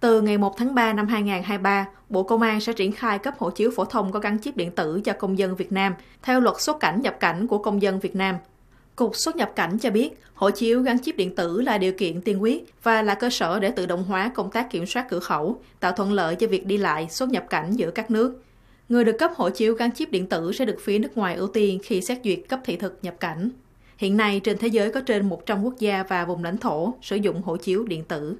Từ ngày 1 tháng 3 năm 2023, Bộ Công an sẽ triển khai cấp hộ chiếu phổ thông có gắn chip điện tử cho công dân Việt Nam theo luật xuất cảnh nhập cảnh của công dân Việt Nam. Cục xuất nhập cảnh cho biết, hộ chiếu gắn chip điện tử là điều kiện tiên quyết và là cơ sở để tự động hóa công tác kiểm soát cửa khẩu, tạo thuận lợi cho việc đi lại xuất nhập cảnh giữa các nước. Người được cấp hộ chiếu gắn chip điện tử sẽ được phía nước ngoài ưu tiên khi xét duyệt cấp thị thực nhập cảnh. Hiện nay, trên thế giới có trên 100 quốc gia và vùng lãnh thổ sử dụng hộ chiếu điện tử.